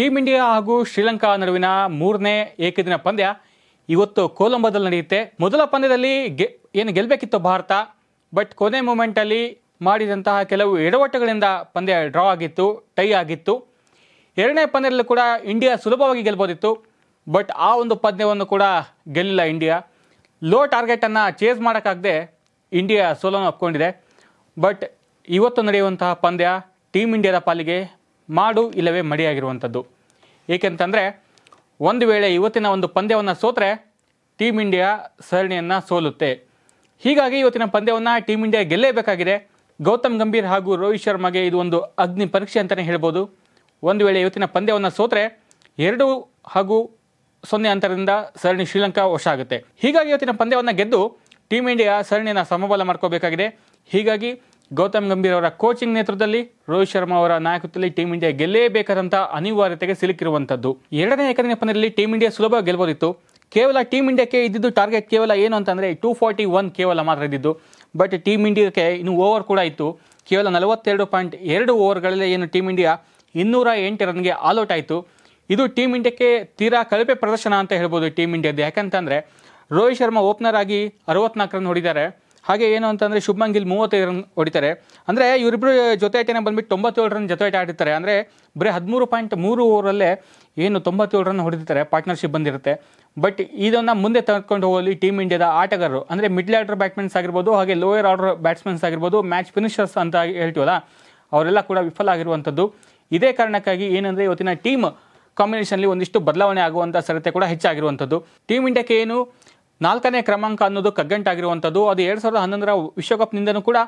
team India ಹಾಗೂ ಶ್ರೀಲಂಕಾ ನಡುವಿನ ಮೂರನೇ ಏಕದಿನ ಪಂದ್ಯ ಇವತ್ತು ಕೊಲಂಬೋದಲ್ಲಿ ನಡೆಯುತ್ತೆ ಮೊದಲ ಪಂದ್ಯದಲ್ಲಿ ಗೆ ಏನು ಗೆಲ್ಲಬೇಕಿತ್ತು ಭಾರತ ಬಟ್ ಕೊನೆ ಮೂಮೆಂಟಲ್ಲಿ ಮಾಡಿದಂತಹ ಕೆಲವು ಎಡವಟ್ಟುಗಳಿಂದ ಪಂದ್ಯ ಡ್ರಾ ಆಗಿತ್ತು ಟೈ ಆಗಿತ್ತು ಎರಡನೇ ಪಂದ್ಯದಲ್ಲೂ ಕೂಡ ಇಂಡಿಯಾ ಸುಲಭವಾಗಿ ಗೆಲ್ಬೋದಿತ್ತು ಬಟ್ ಆ ಒಂದು ಪಂದ್ಯವನ್ನು ಕೂಡ ಗೆಲ್ಲಿಲ್ಲ ಇಂಡಿಯಾ ಲೋ ಟಾರ್ಗೆಟನ್ನು ಚೇಸ್ ಮಾಡೋಕ್ಕಾಗದೆ ಇಂಡಿಯಾ ಸೋಲನ್ನು ಒಪ್ಕೊಂಡಿದೆ ಬಟ್ ಇವತ್ತು ನಡೆಯುವಂತಹ ಪಂದ್ಯ ಟೀಮ್ ಇಂಡಿಯಾದ ಪಾಲಿಗೆ ಮಾಡು ಇಲ್ಲವೇ ಮಡಿಯಾಗಿರುವಂಥದ್ದು ಏಕೆಂತಂದರೆ ಒಂದು ವೇಳೆ ಇವತ್ತಿನ ಒಂದು ಪಂದ್ಯವನ್ನು ಸೋತರೆ ಟೀಮ್ ಇಂಡಿಯಾ ಸರಣಿಯನ್ನು ಸೋಲುತ್ತೆ ಹೀಗಾಗಿ ಇವತ್ತಿನ ಪಂದ್ಯವನ್ನು ಟೀಮ್ ಇಂಡಿಯಾ ಗೆಲ್ಲೇಬೇಕಾಗಿದೆ ಗೌತಮ್ ಗಂಭೀರ್ ಹಾಗೂ ರೋಹಿತ್ ಶರ್ಮಾಗೆ ಇದು ಒಂದು ಅಗ್ನಿ ಪರೀಕ್ಷೆ ಅಂತಲೇ ಹೇಳ್ಬೋದು ಒಂದು ವೇಳೆ ಇವತ್ತಿನ ಪಂದ್ಯವನ್ನು ಸೋತರೆ ಎರಡು ಹಾಗೂ ಸೊನ್ನೆ ಅಂತರದಿಂದ ಸರಣಿ ಶ್ರೀಲಂಕಾ ವಶ ಆಗುತ್ತೆ ಹೀಗಾಗಿ ಇವತ್ತಿನ ಪಂದ್ಯವನ್ನು ಗೆದ್ದು ಟೀಮ್ ಇಂಡಿಯಾ ಸರಣಿಯನ್ನು ಸಮಬಲ ಮಾಡ್ಕೋಬೇಕಾಗಿದೆ ಹೀಗಾಗಿ ಗೌತಮ್ ಗಂಭೀರ್ ಅವರ ಕೋಚಿಂಗ್ ನೇತೃತ್ವದಲ್ಲಿ ರೋಹಿತ್ ಶರ್ಮಾ ಅವರ ನಾಯಕತ್ವದಲ್ಲಿ ಟೀಂ ಇಂಡಿಯಾ ಗೆಲ್ಲೇಬೇಕಾದಂಥ ಅನಿವಾರ್ಯತೆಗೆ ಸಿಲುಕಿರುವಂಥದ್ದು ಎರಡನೇ ಏಕದಿನ ಪಂದ್ಯದಲ್ಲಿ ಟೀಂ ಇಂಡಿಯಾ ಸುಲಭ ಗೆಲ್ಬೋದಿತ್ತು ಕೇವಲ ಟೀಂ ಇಂಡಿಯಾಕ್ಕೆ ಇದ್ದಿದ್ದು ಟಾರ್ಗೆಟ್ ಕೇವಲ ಏನು ಅಂತಂದರೆ ಟೂ ಫಾರ್ಟಿ ಒನ್ ಕೇವಲ ಮಾತ್ರ ಇದ್ದಿದ್ದು ಬಟ್ ಟೀಮ್ ಇಂಡಿಯಾಕ್ಕೆ ಇನ್ನು ಓವರ್ ಕೂಡ ಇತ್ತು ಕೇವಲ ನಲವತ್ತೆರಡು ಪಾಯಿಂಟ್ ಎರಡು ಓವರ್ಗಳಲ್ಲಿ ಏನು ಟೀಮ್ ಇಂಡಿಯಾ ಇನ್ನೂರ ಎಂಟು ರನ್ಗೆ ಆಲ್ಔಟ್ ಆಯಿತು ಇದು ಟೀಮ್ ಇಂಡಿಯಾಕ್ಕೆ ತೀರಾ ಕಳಪೆ ಪ್ರದರ್ಶನ ಅಂತ ಹೇಳ್ಬೋದು ಟೀಮ್ ಇಂಡಿಯಾದ ಯಾಕಂತಂದರೆ ರೋಹಿತ್ ಶರ್ಮಾ ಓಪನರ್ ಆಗಿ ಅರವತ್ನಾಲ್ಕು ರನ್ ಹೊಡಿದ್ದಾರೆ ಹಾಗೆ ಏನು ಅಂತಂದರೆ ಶುಭ್ಮನ್ ಗಿಲ್ ಮೂವತ್ತೈದು ರನ್ ಹೊಡಿತಾರೆ ಅಂದರೆ ಇವರಿಬ್ಬರು ಜೊತೆಟೆನ ಬಂದ್ಬಿಟ್ಟು ತೊಂಬತ್ತೇಳು ರನ್ ಜೊತೆ ಆಡಿರ್ತಾರೆ ಅಂದರೆ ಬರೀ ಹದಿಮೂರು ಪಾಯಿಂಟ್ ಮೂರು ಓವರಲ್ಲೇ ಏನು ತೊಂಬತ್ತೇಳು ರನ್ ಹೊಡೆದಿರ್ತಾರೆ ಪಾರ್ಟ್ನರ್ಶಿಪ್ ಬಂದಿರುತ್ತೆ ಬಟ್ ಇದನ್ನು ಮುಂದೆ ತೆಗೆದುಕೊಂಡು ಹೋಗಲಿ ಟೀಮ್ ಇಂಡಿಯಾದ ಆಟಗಾರರು ಅಂದರೆ ಮಿಡ್ಲ್ ಆರ್ಡರ್ ಬ್ಯಾಟ್ಸ್ಮನ್ಸ್ ಆಗಿರ್ಬೋದು ಹಾಗೆ ಲೋಯರ್ ಆರ್ಡರ್ ಬ್ಯಾಟ್ಸ್ಮನ್ಸ್ ಆಗಿರ್ಬೋದು ಮ್ಯಾಚ್ ಫಿನಿಷರ್ಸ್ ಅಂತ ಹೇಳ್ತೀವಲ್ಲ ಅವರೆಲ್ಲ ಕೂಡ ವಿಫಲ ಆಗಿರುವಂಥದ್ದು ಇದೇ ಕಾರಣಕ್ಕಾಗಿ ಏನಂದರೆ ಇವತ್ತಿನ ಟೀಮ್ ಕಾಂಬಿನೇಷನ್ಲಿ ಒಂದಿಷ್ಟು ಬದಲಾವಣೆ ಆಗುವಂಥ ಸಾಧ್ಯತೆ ಕೂಡ ಹೆಚ್ಚಾಗಿರುವಂಥದ್ದು ಟೀಮ್ ಇಂಡಿಯಾಕ್ಕೆ ಏನು ನಾಲ್ಕನೇ ಕ್ರಮಾಂಕ ಅನ್ನೋದು ಕಗ್ಗಂಟಾಗಿರುವಂಥದ್ದು ಅದು ಎರಡು ಸಾವಿರದ ಹನ್ನೊಂದರ ವಿಶ್ವಕಪ್ನಿಂದನೂ ಕೂಡ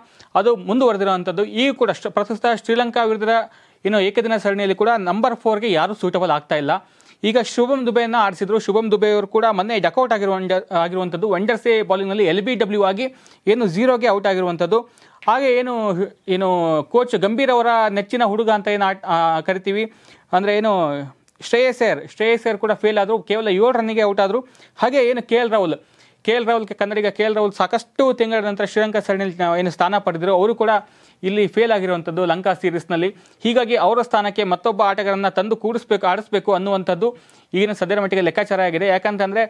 ಅದು ಮುಂದುವರೆದಿರುವಂಥದ್ದು ಈ ಕೂಡ ಪ್ರಸ್ತುತ ಶ್ರೀಲಂಕಾ ವಿರುದ್ಧದ ಇನ್ನು ಏಕದಿನ ಸರಣಿಯಲ್ಲಿ ಕೂಡ ನಂಬರ್ ಫೋರ್ಗೆ ಯಾರೂ ಸೂಟಬಲ್ ಆಗ್ತಾ ಇಲ್ಲ ಈಗ ಶುಭಂ ದುಬೆಯನ್ನು ಆಡಿಸಿದ್ರು ಶುಭಂ ದುಬೆ ಅವರು ಕೂಡ ಮೊನ್ನೆ ಡಕೌಟ್ ಆಗಿರುವ ಆಗಿರುವಂಥದ್ದು ಎ ಬಾಲಿಂಗ್ನಲ್ಲಿ ಎಲ್ ಬಿ ಡಬ್ಲ್ಯೂ ಆಗಿ ಏನು ಝೀರೋಗೆ ಔಟ್ ಆಗಿರುವಂಥದ್ದು ಹಾಗೆ ಏನು ಏನು ಕೋಚ್ ಗಂಭೀರ್ ಅವರ ನೆಚ್ಚಿನ ಹುಡುಗ ಅಂತ ಏನು ಕರಿತೀವಿ ಅಂದರೆ ಏನು ಶ್ರೇಯಸ್ ಏರ್ ಶ್ರೇಯಸ್ ಏರ್ ಕೂಡ ಫೇಲ್ ಆದರು ಕೇವಲ ಏಳು ರನ್ನಿಗೆ ಔಟ್ ಆದರು ಹಾಗೆ ಏನು K L Rahul K L ರಾಹುಲ್ಗೆ ಕನ್ನಡಿಗ ಕೆ ಎಲ್ ರಾಹುಲ್ ಸಾಕಷ್ಟು ತಿಂಗಳ ನಂತರ ಶ್ರೀಲಂಕಾ ಸರಣಿಯಲ್ಲಿ ಏನು ಸ್ಥಾನ ಪಡೆದರು ಅವರು ಕೂಡ ಇಲ್ಲಿ ಫೇಲ್ ಆಗಿರುವಂಥದ್ದು ಲಂಕಾ ಸೀರೀಸ್ನಲ್ಲಿ ಹೀಗಾಗಿ ಅವರ ಸ್ಥಾನಕ್ಕೆ ಮತ್ತೊಬ್ಬ ಆಟಗಾರನ್ನು ತಂದು ಕೂಡಿಸ್ಬೇಕು ಆಡಿಸ್ಬೇಕು ಅನ್ನುವಂಥದ್ದು ಈಗಿನ ಸದ್ಯದ ಮಟ್ಟಿಗೆ ಲೆಕ್ಕಾಚಾರ ಆಗಿದೆ ಯಾಕಂತಂದರೆ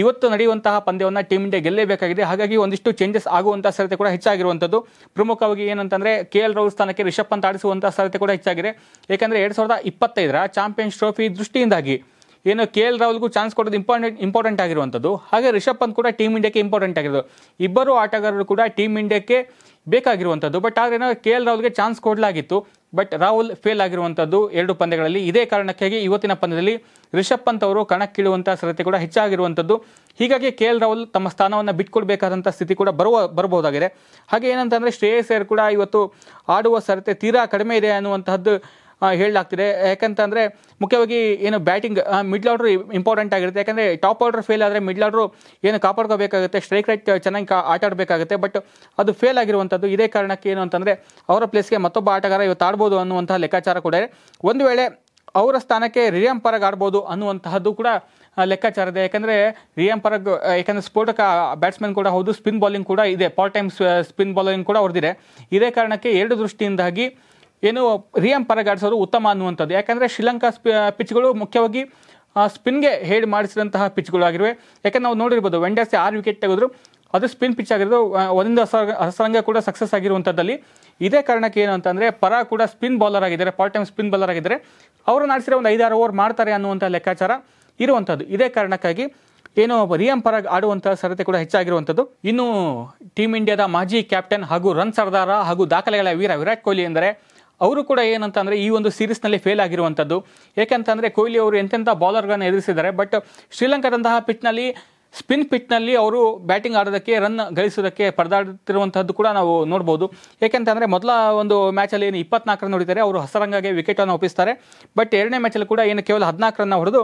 ಇವತ್ತು ನಡೆಯುವಂತಹ ಪಂದ್ಯವನ್ನು ಟೀಮ್ ಇಂಡಿಯಾ ಗೆಲ್ಲಲೇಬೇಕಾಗಿದೆ ಹಾಗಾಗಿ ಒಂದಿಷ್ಟು ಚೇಂಜಸ್ ಆಗುವಂತಹ ಸಾಧ್ಯತೆ ಕೂಡ ಹೆಚ್ಚಾಗಿರುವಂಥದ್ದು ಪ್ರಮುಖವಾಗಿ ಏನಂತಂದರೆ ಕೆ ಎಲ್ ರಾಹುಲ್ ಸ್ಥಾನಕ್ಕೆ ರಿಷಬ್ ಪಂತ್ ಆಡಿಸುವಂತಹ ಸಾಧ್ಯತೆ ಕೂಡ ಹೆಚ್ಚಾಗಿದೆ ಏಕೆಂದರೆ ಎರಡು ಸಾವಿರದ ಇಪ್ಪತ್ತೈದರ ಚಾಂಪಿಯನ್ಸ್ ಟ್ರೋಫಿ ದೃಷ್ಟಿಯಿಂದಾಗಿ ಏನು ಕೆ ಎಲ್ ರಾಹುಲ್ಗೂ ಚಾನ್ಸ್ ಕೊಡೋದು ಇಂಪಾರ್ಟೆಂಟ್ ಇಂಪಾರ್ಟೆಂಟ್ ಆಗಿರುವಂಥದ್ದು ಹಾಗೆ ರಿಷಬ್ ಪಂತ್ ಕೂಡ ಟೀಮ್ ಇಂಡಿಯಾಕ್ಕೆ ಇಂಪಾರ್ಟೆಂಟ್ ಆಗಿರೋದು ಇಬ್ಬರು ಆಟಗಾರರು ಕೂಡ ಟೀಮ್ ಇಂಡಿಯಾಕ್ಕೆ ಬೇಕಾಗಿರುವಂಥದ್ದು ಬಟ್ ಆದರೆ ಕೆ ಎಲ್ ರಾಹುಲ್ಗೆ ಚಾನ್ಸ್ ಕೊಡಲಾಗಿತ್ತು ಬಟ್ ರಾಹುಲ್ ಫೇಲ್ ಆಗಿರುವಂಥದ್ದು ಎರಡು ಪಂದ್ಯಗಳಲ್ಲಿ ಇದೇ ಕಾರಣಕ್ಕಾಗಿ ಇವತ್ತಿನ ಪಂದ್ಯದಲ್ಲಿ ರಿಷಬ್ ಪಂತ್ ಅವರು ಕಣಕ್ಕಿಳುವಂಥ ಸಾಧ್ಯತೆ ಕೂಡ ಹೆಚ್ಚಾಗಿರುವಂಥದ್ದು ಹೀಗಾಗಿ ಕೆ ಎಲ್ ರಾಹುಲ್ ತಮ್ಮ ಸ್ಥಾನವನ್ನು ಬಿಟ್ಕೊಡ್ಬೇಕಾದಂಥ ಸ್ಥಿತಿ ಕೂಡ ಬರುವ ಬರಬಹುದಾಗಿದೆ ಹಾಗೆ ಏನಂತಂದರೆ ಶ್ರೇಯಸ್ ಯಾರು ಕೂಡ ಇವತ್ತು ಆಡುವ ಸರತೆ ತೀರಾ ಕಡಿಮೆ ಇದೆ ಅನ್ನುವಂಥದ್ದು ಹೇಳಲಾಗ್ತಿದೆ ಯಾಕಂತಂದರೆ ಮುಖ್ಯವಾಗಿ ಏನು ಬ್ಯಾಟಿಂಗ್ ಮಿಡ್ಲ್ ಆರ್ಡ್ರ್ ಇಂಪಾರ್ಟೆಂಟ್ ಆಗಿರುತ್ತೆ ಯಾಕಂದರೆ ಟಾಪ್ ಆರ್ಡರ್ ಫೇಲ್ ಆದರೆ ಮಿಡ್ಲ್ ಆರ್ಡ್ರು ಏನು ಕಾಪಾಡ್ಕೋಬೇಕಾಗುತ್ತೆ ಸ್ಟ್ರೈಕ್ ರೈಟ್ ಚೆನ್ನಾಗಿ ಆಟ ಆಡಬೇಕಾಗುತ್ತೆ ಬಟ್ ಅದು ಫೇಲ್ ಆಗಿರುವಂಥದ್ದು ಇದೇ ಕಾರಣಕ್ಕೆ ಏನು ಅಂತಂದರೆ ಅವರ ಪ್ಲೇಸ್ಗೆ ಮತ್ತೊಬ್ಬ ಆಟಗಾರ ಇವತ್ತು ಆಡ್ಬೋದು ಅನ್ನುವಂಥ ಲೆಕ್ಕಾಚಾರ ಕೂಡ ಇದೆ ಒಂದು ವೇಳೆ ಅವರ ಸ್ಥಾನಕ್ಕೆ ರಿಯಂ ಪರಗ್ ಆಡ್ಬೋದು ಅನ್ನುವಂತಹದ್ದು ಕೂಡ ಲೆಕ್ಕಾಚಾರ ಇದೆ ಯಾಕಂದರೆ ರಿಯಂ ಪರಗ್ ಯಾಕಂದರೆ ಸ್ಫೋಟಕ ಬ್ಯಾಟ್ಸ್ಮನ್ ಕೂಡ ಹೌದು ಸ್ಪಿನ್ ಬೌಲಿಂಗ್ ಕೂಡ ಇದೆ ಪಾರ್ಟ್ ಟೈಮ್ ಸ್ಪಿನ್ ಬೌಲಿಂಗ್ ಕೂಡ ಹೊರದಿದೆ ಇದೇ ಕಾರಣಕ್ಕೆ ಎರಡು ದೃಷ್ಟಿಯಿಂದಾಗಿ ಏನು ರಿಯಂ ಪರಗಾಡಿಸೋದು ಉತ್ತಮ ಅನ್ನುವಂಥದ್ದು ಯಾಕಂದರೆ ಶ್ರೀಲಂಕಾ ಪಿಚ್ಗಳು ಮುಖ್ಯವಾಗಿ ಸ್ಪಿನ್ಗೆ ಹೇಳಿ ಮಾಡಿಸಿದಂತಹ ಪಿಚ್ಗಳಾಗಿವೆ ಯಾಕಂದ್ರೆ ನಾವು ನೋಡಿರ್ಬೋದು ವೆಂಡರ್ಸೆ ಆರು ವಿಕೆಟ್ ತೆಗೆದ್ರು ಅದು ಸ್ಪಿನ್ ಪಿಚ್ ಆಗಿರೋದು ಒಂದೊಂದು ಹೊಸ ಹಸರಂಗ ಕೂಡ ಸಕ್ಸಸ್ ಆಗಿರುವಂಥದ್ದಲ್ಲಿ ಇದೇ ಕಾರಣಕ್ಕೆ ಏನು ಅಂತಂದರೆ ಪರ ಕೂಡ ಸ್ಪಿನ್ ಬೌಲರ್ ಆಗಿದ್ದಾರೆ ಪಾರ್ಟ್ ಟೈಮ್ ಸ್ಪಿನ್ ಬೌಲರ್ ಆಗಿದ್ದಾರೆ ಅವರು ನಾಡಿಸಿರೋ ಒಂದು ಐದಾರು ಓವರ್ ಮಾಡ್ತಾರೆ ಅನ್ನುವಂಥ ಲೆಕ್ಕಾಚಾರ ಇರುವಂಥದ್ದು ಇದೇ ಕಾರಣಕ್ಕಾಗಿ ಏನು ರಿಯಂ ಪರಾಗ್ ಆಡುವಂಥ ಸರತೆ ಕೂಡ ಹೆಚ್ಚಾಗಿರುವಂಥದ್ದು ಇನ್ನು ಟೀಮ್ ಇಂಡಿಯಾದ ಮಾಜಿ ಕ್ಯಾಪ್ಟನ್ ಹಾಗೂ ರನ್ ಸರ್ದಾರ ಹಾಗೂ ದಾಖಲೆಗಳ ವೀರ ವಿರಾಟ್ ಕೊಹ್ಲಿ ಎಂದರೆ ಅವರು ಕೂಡ ಏನಂತಂದರೆ ಈ ಒಂದು ಸೀರೀಸ್ನಲ್ಲಿ ಫೇಲ್ ಆಗಿರುವಂಥದ್ದು ಏಕೆಂತಂದರೆ ಕೊಹ್ಲಿ ಅವರು ಎಂತೆಂಥ ಬೌಲರ್ಗಳನ್ನು ಎದುರಿಸಿದ್ದಾರೆ ಬಟ್ ಶ್ರೀಲಂಕಾದಂತಹ ಪಿಚ್ನಲ್ಲಿ ಸ್ಪಿನ್ ಪಿಚ್ನಲ್ಲಿ ಅವರು ಬ್ಯಾಟಿಂಗ್ ಆಡೋದಕ್ಕೆ ರನ್ ಗಳಿಸೋದಕ್ಕೆ ಪರದಾಡುತ್ತಿರುವಂಥದ್ದು ಕೂಡ ನಾವು ನೋಡ್ಬೋದು ಏಕೆಂತಂದರೆ ಮೊದಲ ಒಂದು ಮ್ಯಾಚಲ್ಲಿ ಏನು ಇಪ್ಪತ್ನಾಲ್ಕರನ್ನು ಹೊಡಿತಾರೆ ಅವರು ಹಸರಂಗಾಗೆ ವಿಕೆಟನ್ನು ಒಪ್ಪಿಸ್ತಾರೆ ಬಟ್ ಎರಡನೇ ಮ್ಯಾಚಲ್ಲಿ ಕೂಡ ಏನು ಕೇವಲ ಹದಿನಾಲ್ಕು ಹೊಡೆದು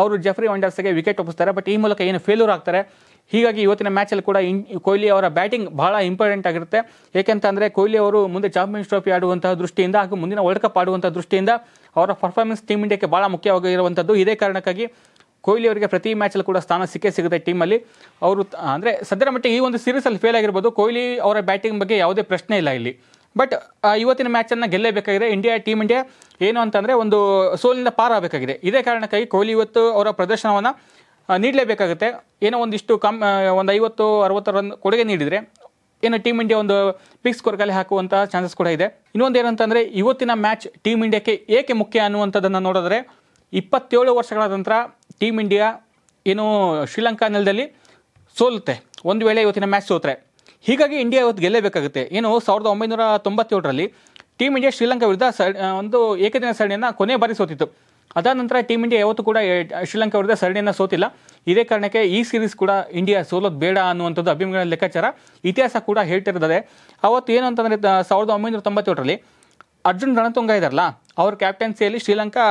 ಅವರು ಜೆಫ್ರಿ ವಂಡರ್ಸ್ಗೆ ವಿಕೆಟ್ ಒಪ್ಪಿಸ್ತಾರೆ ಬಟ್ ಈ ಮೂಲಕ ಏನು ಫೇಲ್ಯೂರ್ ಆಗ್ತಾರೆ ಹೀಗಾಗಿ ಇವತ್ತಿನ ಮ್ಯಾಚಲ್ಲಿ ಕೂಡ ಇನ್ ಕೊಹ್ಲಿ ಅವರ ಬ್ಯಾಟಿಂಗ್ ಭಾಳ ಇಂಪಾರ್ಟೆಂಟ್ ಆಗಿರುತ್ತೆ ಏಕೆಂತಂದರೆ ಕೊಹ್ಲಿ ಅವರು ಮುಂದೆ ಚಾಂಪಿಯನ್ಸ್ ಟ್ರೋಫಿ ಆಡುವಂತಹ ದೃಷ್ಟಿಯಿಂದ ಹಾಗೂ ಮುಂದಿನ ವರ್ಲ್ಡ್ ಕಪ್ ಆಡುವಂಥ ದೃಷ್ಟಿಯಿಂದ ಅವರ ಪರ್ಫಾರ್ಮೆನ್ಸ್ ಟೀಮ್ ಇಂಡಿಯಾಕ್ಕೆ ಭಾಳ ಮುಖ್ಯವಾಗಿರುವಂಥದ್ದು ಇದೇ ಕಾರಣಕ್ಕಾಗಿ ಕೊಹ್ಲಿ ಅವರಿಗೆ ಪ್ರತಿ ಮ್ಯಾಚಲ್ಲಿ ಕೂಡ ಸ್ಥಾನ ಸಿಕ್ಕೇ ಸಿಗುತ್ತೆ ಟೀಮಲ್ಲಿ ಅವರು ಅಂದರೆ ಸದ್ಯದ ಮಟ್ಟಿಗೆ ಈ ಒಂದು ಸೀರೀಸಲ್ಲಿ ಫೇಲ್ ಆಗಿರ್ಬೋದು ಕೊಹ್ಲಿ ಅವರ ಬ್ಯಾಟಿಂಗ್ ಬಗ್ಗೆ ಯಾವುದೇ ಪ್ರಶ್ನೆ ಇಲ್ಲ ಇಲ್ಲಿ ಬಟ್ ಇವತ್ತಿನ ಮ್ಯಾಚನ್ನು ಗೆಲ್ಲಲೇಬೇಕಾಗಿದೆ ಇಂಡಿಯಾ ಟೀಮ್ ಇಂಡಿಯಾ ಏನು ಅಂತಂದರೆ ಒಂದು ಸೋಲಿನಿಂದ ಪಾರಾಗಬೇಕಾಗಿದೆ ಇದೇ ಕಾರಣಕ್ಕಾಗಿ ಕೊಹ್ಲಿ ಇವತ್ತು ಅವರ ಪ್ರದರ್ಶನವನ್ನು ನೀಡಲೇಬೇಕಾಗುತ್ತೆ ಏನೋ ಒಂದಿಷ್ಟು ಕಮ್ ಒಂದು ಐವತ್ತು ಅರವತ್ತು ರನ್ ಕೊಡುಗೆ ನೀಡಿದರೆ ಏನು ಟೀಮ್ ಇಂಡಿಯಾ ಒಂದು ಪಿಕ್ ಸ್ಕೋರ್ಗಲ್ಲಿ ಹಾಕುವಂಥ ಚಾನ್ಸಸ್ ಕೂಡ ಇದೆ ಇನ್ನೊಂದು ಏನಂತಂದರೆ ಇವತ್ತಿನ ಮ್ಯಾಚ್ ಟೀಮ್ ಇಂಡಿಯಾಕ್ಕೆ ಏಕೆ ಮುಖ್ಯ ಅನ್ನುವಂಥದ್ದನ್ನು ನೋಡಿದ್ರೆ ಇಪ್ಪತ್ತೇಳು ವರ್ಷಗಳ ನಂತರ ಟೀಮ್ ಇಂಡಿಯಾ ಏನು ಶ್ರೀಲಂಕಾ ನೆಲದಲ್ಲಿ ಸೋಲುತ್ತೆ ಒಂದು ವೇಳೆ ಇವತ್ತಿನ ಮ್ಯಾಚ್ ಸೋತ್ರೆ ಹೀಗಾಗಿ ಇಂಡಿಯಾ ಇವತ್ತು ಗೆಲ್ಲೇಬೇಕಾಗುತ್ತೆ ಏನು ಸಾವಿರದ ಒಂಬೈನೂರ ತೊಂಬತ್ತೇಳರಲ್ಲಿ ಟೀಮ್ ಇಂಡಿಯಾ ಶ್ರೀಲಂಕಾ ವಿರುದ್ಧ ಒಂದು ಏಕದಿನ ಸರಣಿಯನ್ನು ಕೊನೆ ಬಾರಿ ಸೋತಿತ್ತು ಅದಾದ ನಂತರ ಟೀಮ್ ಇಂಡಿಯಾ ಯಾವತ್ತು ಕೂಡ ಶ್ರೀಲಂಕಾ ವಿರುದ್ಧ ಸರಣಿಯನ್ನು ಸೋತಿಲ್ಲ ಇದೇ ಕಾರಣಕ್ಕೆ ಈ ಸೀರೀಸ್ ಕೂಡ ಇಂಡಿಯಾ ಸೋಲೋದು ಬೇಡ ಅನ್ನುವಂಥದ್ದು ಅಭಿಮಾನಿಗಳ ಲೆಕ್ಕಾಚಾರ ಇತಿಹಾಸ ಕೂಡ ಹೇಳ್ತಿರ್ತದೆ ಅವತ್ತು ಏನು ಅಂತಂದರೆ ಸಾವಿರದ ಒಂಬೈನೂರ ತೊಂಬತ್ತೇಳರಲ್ಲಿ ಅರ್ಜುನ್ ರಣತುಂಗ ಇದ್ದಾರಲ್ಲ ಅವ್ರ ಕ್ಯಾಪ್ಟನ್ಸಿಯಲ್ಲಿ ಶ್ರೀಲಂಕಾ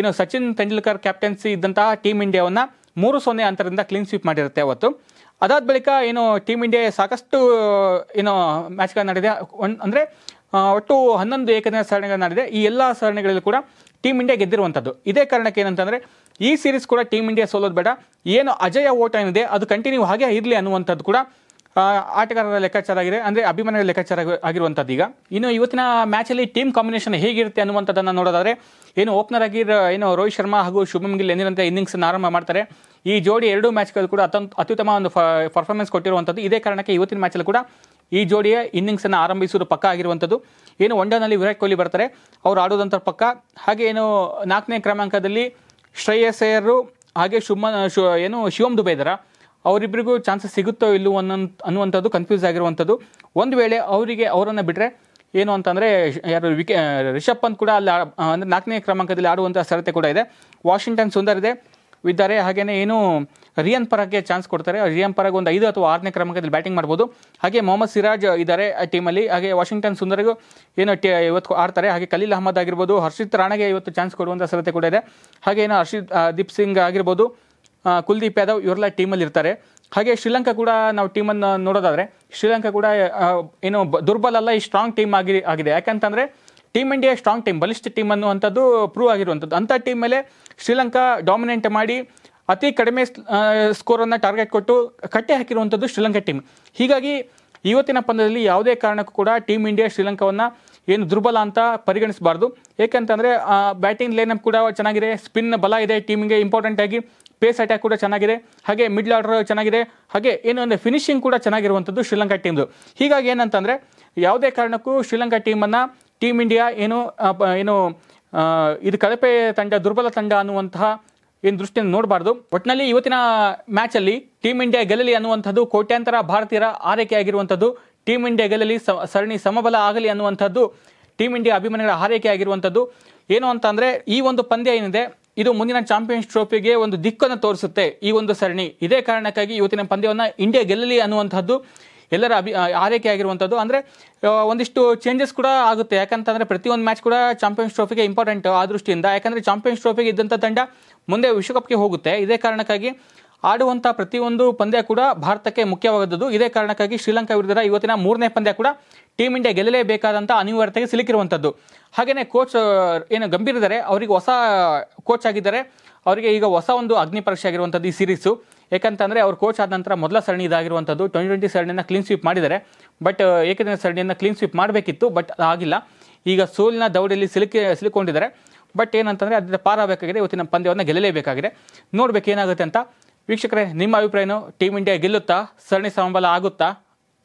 ಏನು ಸಚಿನ್ ತೆಂಡೂಲ್ಕರ್ ಕ್ಯಾಪ್ಟನ್ಸಿ ಇದ್ದಂತಹ ಟೀಮ್ ಇಂಡಿಯಾವನ್ನು ಮೂರು ಸೊನ್ನೆ ಅಂತರದಿಂದ ಕ್ಲೀನ್ ಸ್ವೀಪ್ ಮಾಡಿರುತ್ತೆ ಅವತ್ತು ಅದಾದ ಬಳಿಕ ಏನು ಟೀಮ್ ಇಂಡಿಯಾ ಸಾಕಷ್ಟು ಏನು ಮ್ಯಾಚ್ಗಳನ್ನು ನಡೆದಿದೆ ಅಂದರೆ ಒಟ್ಟು ಹನ್ನೊಂದು ಏಕದಿನ ಸರಣಿಗಳು ನಡೆದಿದೆ ಈ ಎಲ್ಲ ಸರಣಿಗಳಲ್ಲಿ ಕೂಡ ಟೀಮ್ ಇಂಡಿಯಾ ಗೆದ್ದಿರುವಂಥದ್ದು ಇದೇ ಕಾರಣಕ್ಕೆ ಏನಂತಂದರೆ ಈ ಸೀರೀಸ್ ಕೂಡ ಟೀಮ್ ಇಂಡಿಯಾ ಸೋಲೋದು ಬೇಡ ಏನು ಅಜಯ ಓಟ ಏನಿದೆ ಅದು ಕಂಟಿನ್ಯೂ ಹಾಗೆ ಇರಲಿ ಅನ್ನುವಂಥದ್ದು ಕೂಡ ಆಟಗಾರರ ಲೆಕ್ಕಾಚಾರ ಆಗಿದೆ ಅಂದರೆ ಅಭಿಮಾನಿಗಳ ಲೆಕ್ಕಾಚಾರ ಆಗಿರುವಂಥದ್ದು ಈಗ ಇನ್ನು ಇವತ್ತಿನ ಮ್ಯಾಚಲ್ಲಿ ಟೀಮ್ ಕಾಂಬಿನೇಷನ್ ಹೇಗಿರುತ್ತೆ ಅನ್ನುವಂಥದ್ದನ್ನು ನೋಡೋದಾದರೆ ಏನು ಓಪನರ್ ಆಗಿ ಏನು ರೋಹಿತ್ ಶರ್ಮಾ ಹಾಗೂ ಶುಭಮ್ ಗಿಲ್ ಎಂದಿನಂತೆ ಇನ್ನಿಂಗ್ಸನ್ನು ಆರಂಭ ಮಾಡ್ತಾರೆ ಈ ಜೋಡಿ ಎರಡು ಮ್ಯಾಚ್ಗಳು ಕೂಡ ಅತ್ಯಂತ ಅತ್ಯುತ್ತಮ ಒಂದು ಪರ್ಫಾರ್ಮೆನ್ಸ್ ಕೊಟ್ಟಿರುವಂಥದ್ದು ಇದೇ ಕಾರಣಕ್ಕೆ ಇವತ್ತಿನ ಮ್ಯಾಚಲ್ಲಿ ಕೂಡ ಈ ಜೋಡಿಯ ಇನ್ನಿಂಗ್ಸನ್ನು ಆರಂಭಿಸುವುದು ಪಕ್ಕ ಆಗಿರುವಂಥದ್ದು ಏನು ಒನ್ ವಿರಾಟ್ ಕೊಹ್ಲಿ ಬರ್ತಾರೆ ಅವರು ಆಡೋದಂಥ ಪಕ್ಕ ಹಾಗೆ ಏನು ನಾಲ್ಕನೇ ಕ್ರಮಾಂಕದಲ್ಲಿ ಶ್ರೇಯಸ್ ಅಯ್ಯರು ಹಾಗೆ ಶುಭ ಏನು ಶಿವಮ್ ದುಬೇದರ ಅವರಿಬ್ಬರಿಗೂ ಚಾನ್ಸಸ್ ಸಿಗುತ್ತೋ ಇಲ್ಲೋ ಅನ್ನೋ ಅನ್ನುವಂಥದ್ದು ಕನ್ಫ್ಯೂಸ್ ಆಗಿರುವಂಥದ್ದು ಒಂದು ವೇಳೆ ಅವರಿಗೆ ಅವರನ್ನು ಬಿಟ್ಟರೆ ಏನು ಅಂತಂದರೆ ಯಾರು ವಿಕೆ ರಿಷಬ್ ಪಂತ್ ಕೂಡ ಅಲ್ಲಿ ಅಂದರೆ ನಾಲ್ಕನೇ ಕ್ರಮಾಂಕದಲ್ಲಿ ಆಡುವಂಥ ಸರತೆ ಕೂಡ ಇದೆ ವಾಷಿಂಗ್ಟನ್ ಸುಂದರ್ ಇದೆ ಇದ್ದಾರೆ ಹಾಗೆಯೇ ಏನು ರಿಯನ್ ಪರಾಗ್ಗೆ ಚಾನ್ಸ್ ಕೊಡ್ತಾರೆ ರಿಯನ್ ಪರಾಗ್ ಒಂದು ಐದು ಅಥವಾ ಆರನೇ ಕ್ರಮಾಂಕದಲ್ಲಿ ಬ್ಯಾಟಿಂಗ್ ಮಾಡ್ಬೋದು ಹಾಗೆ ಮೊಹಮ್ಮದ್ ಸಿರಾಜ್ ಇದ್ದಾರೆ ಆ ಟೀಮಲ್ಲಿ ಹಾಗೆ ವಾಷಿಂಗ್ಟನ್ ಸುಂದರಿಗೂ ಏನು ಟಿ ಇವತ್ತು ಆಡ್ತಾರೆ ಹಾಗೆ ಖಲೀಲ್ ಅಹಮದ್ ಆಗಿರ್ಬೋದು ಹರ್ಷಿತ್ ರಾಣೆಗೆ ಇವತ್ತು ಚಾನ್ಸ್ ಕೊಡುವಂಥ ಸರತೆ ಕೂಡ ಇದೆ ಹಾಗೆ ಏನು ಹರ್ಷಿತ್ ದೀಪ್ ಸಿಂಗ್ ಆಗಿರ್ಬೋದು ಕುಲ್ದೀಪ್ ಯಾದವ್ ಇವರೆಲ್ಲ ಟೀಮಲ್ಲಿ ಇರ್ತಾರೆ ಹಾಗೆ ಶ್ರೀಲಂಕಾ ಕೂಡ ನಾವು ಟೀಮನ್ನು ನೋಡೋದಾದರೆ ಶ್ರೀಲಂಕಾ ಕೂಡ ಏನು ದುರ್ಬಲ ಅಲ್ಲ ಈ ಸ್ಟ್ರಾಂಗ್ ಟೀಮ್ ಆಗಿ ಆಗಿದೆ ಯಾಕಂತಂದರೆ ಟೀಮ್ ಇಂಡಿಯಾ ಸ್ಟ್ರಾಂಗ್ ಟೀಮ್ ಬಲಿಷ್ಠ ಟೀಮ್ ಅನ್ನುವಂಥದ್ದು ಪ್ರೂವ್ ಆಗಿರುವಂಥದ್ದು ಅಂಥ ಟೀಮ್ ಮೇಲೆ ಶ್ರೀಲಂಕಾ ಡಾಮಿನೆಂಟ್ ಮಾಡಿ ಅತಿ ಕಡಿಮೆ ಸ್ಕೋರನ್ನು ಟಾರ್ಗೆಟ್ ಕೊಟ್ಟು ಕಟ್ಟೆ ಹಾಕಿರುವಂಥದ್ದು ಶ್ರೀಲಂಕಾ ಟೀಮ್ ಹೀಗಾಗಿ ಇವತ್ತಿನ ಪಂದ್ಯದಲ್ಲಿ ಯಾವುದೇ ಕಾರಣಕ್ಕೂ ಕೂಡ ಟೀಮ್ ಇಂಡಿಯಾ ಶ್ರೀಲಂಕಾವನ್ನು ಏನು ದುರ್ಬಲ ಅಂತ ಪರಿಗಣಿಸಬಾರ್ದು ಏಕೆಂತಂದರೆ ಬ್ಯಾಟಿಂಗ್ ಲೈನಪ್ ಕೂಡ ಚೆನ್ನಾಗಿದೆ ಸ್ಪಿನ್ ಬಲ ಇದೆ ಟೀಮ್ಗೆ ಇಂಪಾರ್ಟೆಂಟ್ ಆಗಿ ಪೇಸ್ ಅಟ್ಯಾಕ್ ಕೂಡ ಚೆನ್ನಾಗಿದೆ ಹಾಗೆ ಮಿಡ್ಲ್ ಆರ್ಡರ್ ಚೆನ್ನಾಗಿದೆ ಹಾಗೆ ಏನು ಅಂದರೆ ಫಿನಿಶಿಂಗ್ ಕೂಡ ಚೆನ್ನಾಗಿರುವಂಥದ್ದು ಶ್ರೀಲಂಕಾ ಟೀಮ್ದು ಹೀಗಾಗಿ ಏನಂತಂದರೆ ಯಾವುದೇ ಕಾರಣಕ್ಕೂ ಶ್ರೀಲಂಕಾ ಟೀಮನ್ನು ಟೀಮ್ ಇಂಡಿಯಾ ಏನು ಏನು ಇದು ಕಳಪೆ ತಂಡ ದುರ್ಬಲ ತಂಡ ಅನ್ನುವಂತಹ ಏನು ದೃಷ್ಟಿಯಿಂದ ನೋಡಬಾರ್ದು ಒಟ್ಟಿನಲ್ಲಿ ಇವತ್ತಿನ ಮ್ಯಾಚಲ್ಲಿ ಟೀಮ್ ಇಂಡಿಯಾ ಗೆಲ್ಲಲಿ ಅನ್ನುವಂಥದ್ದು ಕೋಟ್ಯಾಂತರ ಭಾರತೀಯರ ಆರೈಕೆಯಾಗಿರುವಂಥದ್ದು ಟೀಮ್ ಇಂಡಿಯಾ ಗೆಲ್ಲಲಿ ಸರಣಿ ಸಮಬಲ ಆಗಲಿ ಅನ್ನುವಂಥದ್ದು ಟೀಮ್ ಇಂಡಿಯಾ ಅಭಿಮಾನಿಗಳ ಹಾರೈಕೆ ಆಗಿರುವಂಥದ್ದು ಏನು ಅಂತ ಅಂದರೆ ಈ ಒಂದು ಪಂದ್ಯ ಏನಿದೆ ಇದು ಮುಂದಿನ ಚಾಂಪಿಯನ್ಸ್ ಟ್ರೋಫಿಗೆ ಒಂದು ದಿಕ್ಕನ್ನು ತೋರಿಸುತ್ತೆ ಈ ಒಂದು ಸರಣಿ ಇದೇ ಕಾರಣಕ್ಕಾಗಿ ಇವತ್ತಿನ ಪಂದ್ಯವನ್ನು ಇಂಡಿಯಾ ಗೆಲ್ಲಲಿ ಅನ್ನುವಂಥದ್ದು ಎಲ್ಲರ ಅಭಿ ಆರೈಕೆ ಆಗಿರುವಂಥದ್ದು ಅಂದರೆ ಒಂದಿಷ್ಟು ಚೇಂಜಸ್ ಕೂಡ ಆಗುತ್ತೆ ಯಾಕಂತಂದರೆ ಪ್ರತಿಯೊಂದು ಮ್ಯಾಚ್ ಕೂಡ ಚಾಂಪಿಯನ್ಸ್ ಟ್ರೋಫಿಗೆ ಇಂಪಾರ್ಟೆಂಟ್ ಆ ದೃಷ್ಟಿಯಿಂದ ಯಾಕಂದರೆ ಚಾಂಪಿಯನ್ಸ್ ಟ್ರೋಫಿಗೆ ಇದ್ದಂಥ ತಂಡ ಮುಂದೆ ವಿಶ್ವಕಪ್ಗೆ ಹೋಗುತ್ತೆ ಇದೇ ಕಾರಣಕ್ಕಾಗಿ ಆಡುವಂಥ ಪ್ರತಿಯೊಂದು ಪಂದ್ಯ ಕೂಡ ಭಾರತಕ್ಕೆ ಮುಖ್ಯವಾದದ್ದು ಇದೇ ಕಾರಣಕ್ಕಾಗಿ ಶ್ರೀಲಂಕಾ ವಿರುದ್ಧದ ಇವತ್ತಿನ ಮೂರನೇ ಪಂದ್ಯ ಕೂಡ ಟೀಮ್ ಇಂಡಿಯಾ ಗೆಲ್ಲಲೇಬೇಕಾದಂಥ ಅನಿವಾರ್ಯತೆಗೆ ಸಿಲುಕಿರುವಂಥದ್ದು ಹಾಗೆಯೇ ಕೋಚ್ ಏನು ಗಂಭೀರ ಇದ್ದಾರೆ ಅವರಿಗೆ ಹೊಸ ಕೋಚ್ ಆಗಿದ್ದಾರೆ ಅವರಿಗೆ ಈಗ ಹೊಸ ಒಂದು ಅಗ್ನಿ ಪರೀಕ್ಷೆ ಆಗಿರುವಂಥದ್ದು ಈ ಸೀರೀಸು ಯಾಕಂತಂದರೆ ಅವ್ರು ಕೋಚ್ ಆದ ನಂತರ ಮೊದಲ ಸರಣಿ ಇದಾಗಿರುವಂಥದ್ದು ಟ್ವೆಂಟಿ ಟ್ವೆಂಟಿ ಸರಣಿಯನ್ನು ಕ್ಲೀನ್ ಸ್ವೀಪ್ ಮಾಡಿದ್ದಾರೆ ಬಟ್ ಏಕದಿನ ಸರಣಿಯನ್ನು ಕ್ಲೀನ್ ಸ್ವೀಪ್ ಮಾಡಬೇಕಿತ್ತು ಬಟ್ ಆಗಿಲ್ಲ ಈಗ ಸೋಲಿನ ದೌಡಿಯಲ್ಲಿ ಸಿಲುಕಿ ಸಿಲುಕೊಂಡಿದ್ದಾರೆ ಬಟ್ ಏನಂತಂದರೆ ಅದರಿಂದ ಪಾರಾಗಬೇಕಾಗಿದೆ ಇವತ್ತಿನ ಪಂದ್ಯವನ್ನು ಗೆಲ್ಲಲೇಬೇಕಾಗಿದೆ ನೋಡಬೇಕು ಏನಾಗುತ್ತೆ ಅಂತ ವೀಕ್ಷಕರೇ ನಿಮ್ಮ ಅಭಿಪ್ರಾಯನು ಟೀಮ್ ಇಂಡಿಯಾ ಗೆಲ್ಲುತ್ತಾ ಸರಣಿ ಸಮಬಲ ಆಗುತ್ತಾ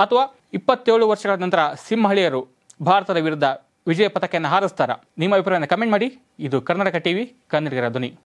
ಅಥವಾ ಇಪ್ಪತ್ತೇಳು ವರ್ಷಗಳ ನಂತರ ಸಿಂಹಳಿಯರು ಭಾರತದ ವಿರುದ್ಧ ವಿಜಯ ಪಥಕೆಯನ್ನು ಹಾರಿಸ್ತಾರ ನಿಮ್ಮ ಅಭಿಪ್ರಾಯನ ಕಮೆಂಟ್ ಮಾಡಿ ಇದು ಕರ್ನಾಟಕ ಟಿವಿ ಕನ್ನಡಿಗರ ಧ್ವನಿ